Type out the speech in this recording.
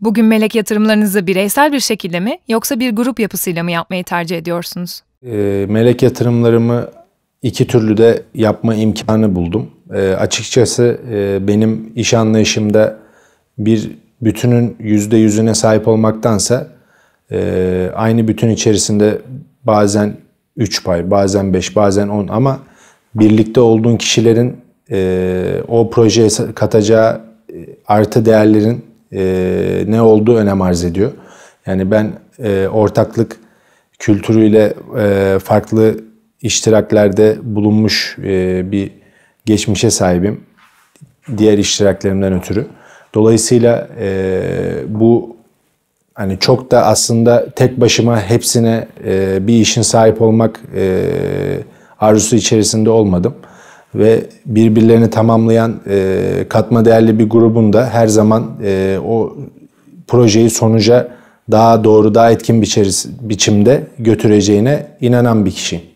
Bugün melek yatırımlarınızı bireysel bir şekilde mi yoksa bir grup yapısıyla mı yapmayı tercih ediyorsunuz? E, melek yatırımlarımı iki türlü de yapma imkanı buldum. E, açıkçası e, benim iş anlayışımda bir bütünün yüzde yüzüne sahip olmaktansa e, aynı bütün içerisinde bazen 3 pay, bazen 5, bazen 10 ama birlikte olduğun kişilerin e, o projeye katacağı e, artı değerlerin e, ne olduğu önem arz ediyor. Yani ben e, ortaklık kültürüyle e, farklı iştiraklerde bulunmuş e, bir geçmişe sahibim. Diğer iştiraklerimden ötürü. Dolayısıyla e, bu hani çok da aslında tek başıma hepsine e, bir işin sahip olmak e, arzusu içerisinde olmadım ve birbirlerini tamamlayan e, katma değerli bir grubun da her zaman e, o projeyi sonuca daha doğru, daha etkin biçeriz, biçimde götüreceğine inanan bir kişiyim.